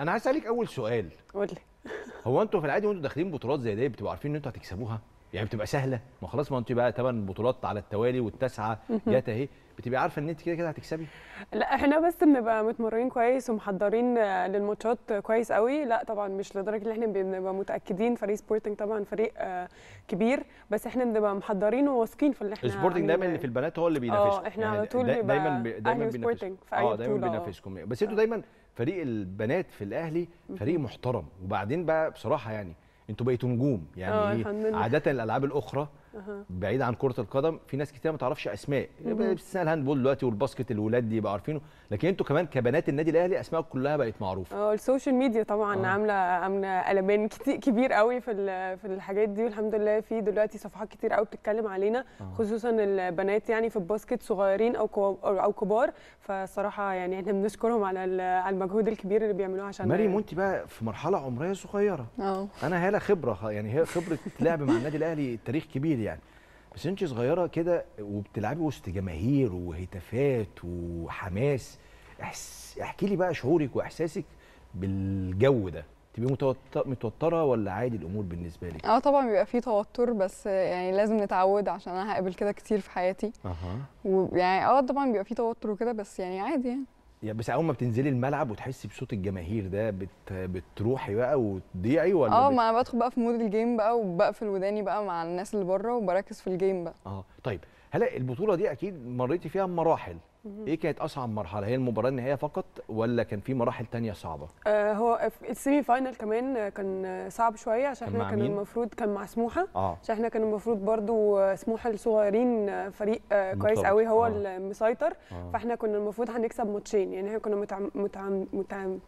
انا عايز اسالك اول سؤال لي هو انتوا في العادي وانتوا داخلين بطولات زي دي بتبقوا عارفين ان انتوا هتكسبوها يعني بتبقى سهله ما خلاص ما انت بقى ثمان بطولات على التوالي والتاسعه جت اهي بتبقي عارفه ان انت كده كده هتكسبي لا احنا بس بنبقى متمرنين كويس ومحضرين للماتشات كويس قوي لا طبعا مش لدرجه ان احنا بنبقى متاكدين فريق سبورتنج طبعا فريق آه، كبير بس احنا بنبقى محضرين وواثقين في اللي احنا سبورتنج دايما اللي في البنات هو اللي بينافسنا اه احنا على يعني طول دايما دايما بينافسكم اه دايما بينافسكم بس انتوا آه. دايما فريق البنات في الاهلي فريق محترم وبعدين بقى بصراحه يعني انتوا بقيتوا نجوم يعني اه، إيه؟ عاده الالعاب الاخرى بعيد عن كره القدم في ناس كتير ما تعرفش اسماء الهاند الهاندبول دلوقتي والباسكت الولاد دي بقى عارفينه لكن انتوا كمان كبنات النادي الاهلي اسماء كلها بقت معروفه اه السوشيال ميديا طبعا أوه. عامله عامله قلبان كبير قوي في في الحاجات دي والحمد لله في دلوقتي صفحات كتير قوي بتتكلم علينا أوه. خصوصا البنات يعني في الباسكت صغيرين او او كبار فالصراحه يعني احنا بنشكرهم على على المجهود الكبير اللي بيعملوه عشان مريم وانت بقى في مرحله عمريه صغيره اه انا هاله خبره يعني هي خبره لعب مع النادي الاهلي تاريخ كبير بالليل يعني بس انت صغيره كده وبتلعبي وسط جماهير وهتافات وحماس احكي لي بقى شعورك واحساسك بالجو ده تبقي متوتره ولا عادي الامور بالنسبه لك اه طبعا بيبقى في توتر بس يعني لازم نتعود عشان انا هقابل كده كتير في حياتي اها ويعني اه طبعا بيبقى في توتر وكده بس يعني عادي يعني يعني بس اول ما بتنزلي الملعب وتحسي بصوت الجماهير ده بت... بتروحي بقى وتضيعي ولا اه ما انا بدخل بقى في مود الجيم بقى وبقفل وداني بقى مع الناس اللي بره وبركز في الجيم بقى اه طيب هلا البطوله دي اكيد مريتي فيها مراحل ايه كانت اصعب مرحله هي المباراه النهائيه فقط ولا كان في مراحل تانية صعبه آه هو السيمي فاينل كمان كان صعب شويه عشان احنا كان المفروض كان مع سموحه آه. عشان احنا كان المفروض برضو سموحه الصغيرين فريق آه كويس قوي هو آه. المسيطر آه. فاحنا كنا المفروض هنكسب ماتشين يعني احنا كنا متعم متعم متعم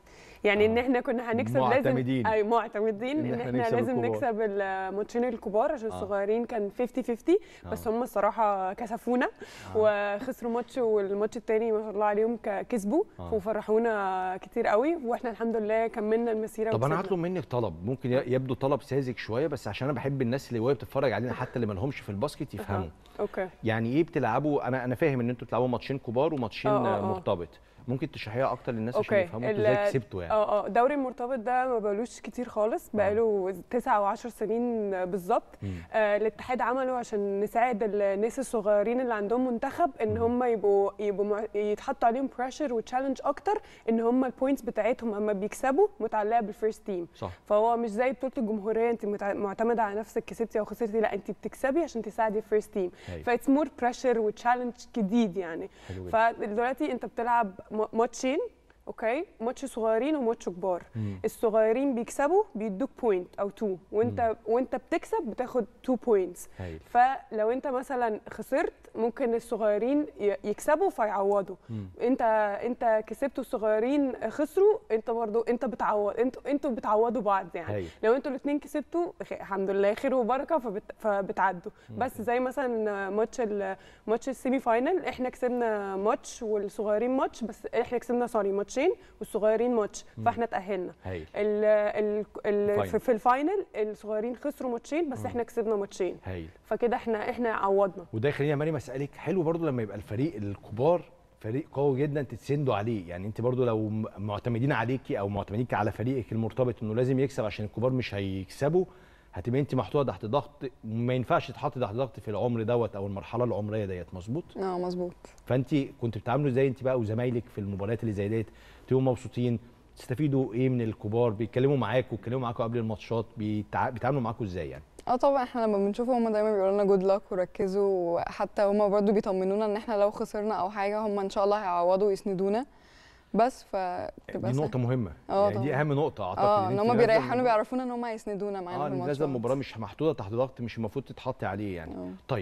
يعني آه. ان احنا كنا هنكسب معتمدين. لازم اي معتمدين ان, إن احنا, لازم الكبار. نكسب الماتشين الكبار عشان آه. الصغيرين كان 50 50 آه. بس آه. هم الصراحه كسفونا آه. وخسروا ماتش الماتش الثاني ما شاء الله عليهم كسبوا آه. وفرحونا كتير قوي واحنا الحمد لله كملنا المسيره طب انا هطلب منك طلب ممكن يبدو طلب ساذج شويه بس عشان انا بحب الناس اللي وهي بتتفرج علينا حتى اللي ما لهمش في الباسكت يفهموا آه. اوكي يعني ايه بتلعبوا انا انا فاهم ان انتوا بتلعبوا ماتشين كبار وماتشين آه آه. آه. مرتبط ممكن تشرحيها اكتر للناس عشان يفهموا انتوا ازاي كسبتوا يعني اه اه الدوري المرتبط ده ما بقالوش كتير خالص آه. بقاله تسع او 10 سنين بالظبط آه الاتحاد عمله عشان نساعد الناس الصغيرين اللي عندهم منتخب ان هم يبقوا يبقوا يتحط عليهم بريشر وتشالنج اكتر ان هم البوينتس بتاعتهم اما بيكسبوا متعلقه بالفيرست تيم صح. فهو مش زي بطوله الجمهوريه انت معتمده على نفسك كسبتي او خسرتي لا انت بتكسبي عشان تساعدي الفيرست تيم فايتس مور بريشر وتشالنج جديد يعني فدلوقتي انت بتلعب موتشين اوكي ماتش صغيرين وماتش كبار الصغيرين بيكسبوا بيدوك بوينت او تو وانت مم. وانت بتكسب بتاخد تو بوينتس فلو انت مثلا خسرت ممكن الصغيرين يكسبوا فيعوضوا مم. انت انت كسبت الصغيرين خسروا انت برضو انت بتعوض انتوا انتوا بتعوضوا بعض يعني هيل. لو انتوا الاثنين كسبتوا الحمد لله خير وبركه فبت... فبتعدوا مم. بس زي مثلا ماتش ال... ماتش السيمي فاينل احنا كسبنا ماتش والصغيرين ماتش بس احنا كسبنا سوري ماتش ماتشين والصغيرين ماتش فاحنا تاهلنا ال ال ال في, في الفاينل الصغيرين خسروا ماتشين بس احنا كسبنا ماتشين فكده احنا احنا عوضنا وده يخليني يا مريم اسالك حلو برضو لما يبقى الفريق الكبار فريق قوي جدا تتسندوا عليه يعني انت برضو لو معتمدين عليكي او معتمدينك على فريقك المرتبط انه لازم يكسب عشان الكبار مش هيكسبوا هتبقى انت محطوطه تحت ضغط ما ينفعش تتحطي تحت ضغط في العمر دوت او المرحله العمريه ديت مظبوط اه مظبوط فانت كنت بتعاملوا ازاي انت بقى وزمايلك في المباريات اللي زي ديت تبقوا مبسوطين تستفيدوا ايه من الكبار بيتكلموا معاكوا بيتكلموا معاكوا قبل الماتشات بيتعاملوا معاكوا ازاي يعني اه طبعا احنا لما بنشوفهم هم دايما بيقولوا لنا جود لك وركزوا وحتى هم برضو بيطمنونا ان احنا لو خسرنا او حاجه هم ان شاء الله هيعوضوا ويسندونا بس ف يعني دي نقطه مهمه اه يعني دي اهم نقطه اعتقد اه يعني ان هم بيريحونا بيعرفونا ان هم هيسندونا معانا اه لازم المباراه مش محطوطه تحت ضغط مش المفروض تتحط عليه يعني أوه. طيب